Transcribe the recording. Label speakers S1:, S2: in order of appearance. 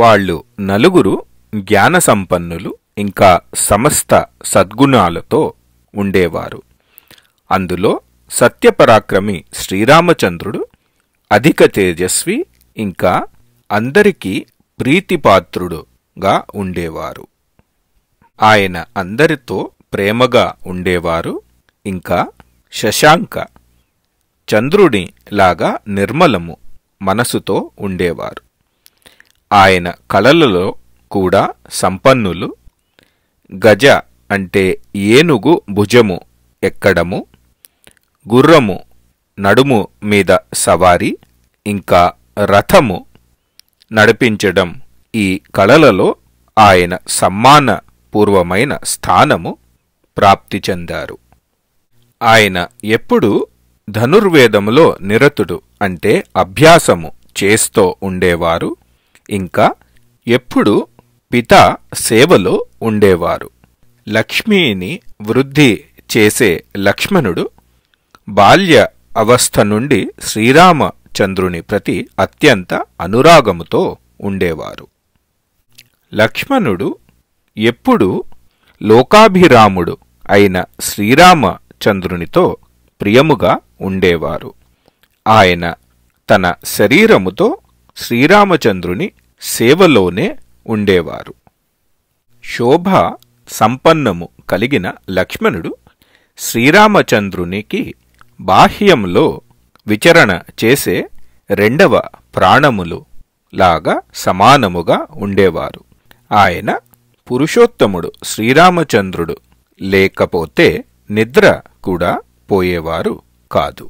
S1: వాళ్ళు నలుగురు జ్ఞాన సంపన్నులు ఇంకా సమస్త సద్గుణాలతో ఉండేవారు అందులో సత్యపరాక్రమి శ్రీరామచంద్రుడు అధిక తేజస్వి ఇంకా అందరికీ ప్రీతిపాత్రుడుగా ఉండేవారు ఆయన అందరితో ప్రేమగా ఉండేవారు ఇంకా శశాంక చంద్రుడి లాగా నిర్మలము మనసుతో ఉండేవారు ఆయన కళలలో కూడా సంపన్నులు గజ అంటే ఏనుగు భుజము ఎక్కడము గుర్రము నడుము మీద సవారీ ఇంకా రథము నడిపించడం ఈ కళలలో ఆయన సమ్మాన పూర్వమైన స్థానము ప్రాప్తి చెందారు ఆయన ఎప్పుడు ధనుర్వేదములో నిరతుడు అంటే అభ్యాసము చేస్తూ ఉండేవారు ఇంకా ఎప్పుడు పిత సేవలో ఉండేవారు లక్ష్మీని వృద్ధి చేసే లక్ష్మణుడు బాల్య అవస్థ నుండి శ్రీరామచంద్రుని ప్రతి అత్యంత అనురాగముతో ఉండేవారు లక్ష్మణుడు ఎప్పుడు లోకాభిరాముడు అయిన శ్రీరామచంద్రునితో ప్రియముగా ఉండేవారు ఆయన తన శరీరముతో శ్రీరామచంద్రుని సేవలోనే ఉండేవారు శోభ సంపన్నము కలిగిన లక్ష్మణుడు శ్రీరామచంద్రునికి బాహ్యంలో విచరణ చేసే రెండవ ప్రాణములు లాగా సమానముగా ఉండేవారు ఆయన పురుషోత్తముడు శ్రీరామచంద్రుడు లేకపోతే నిద్ర కూడా పోయేవారు కాదు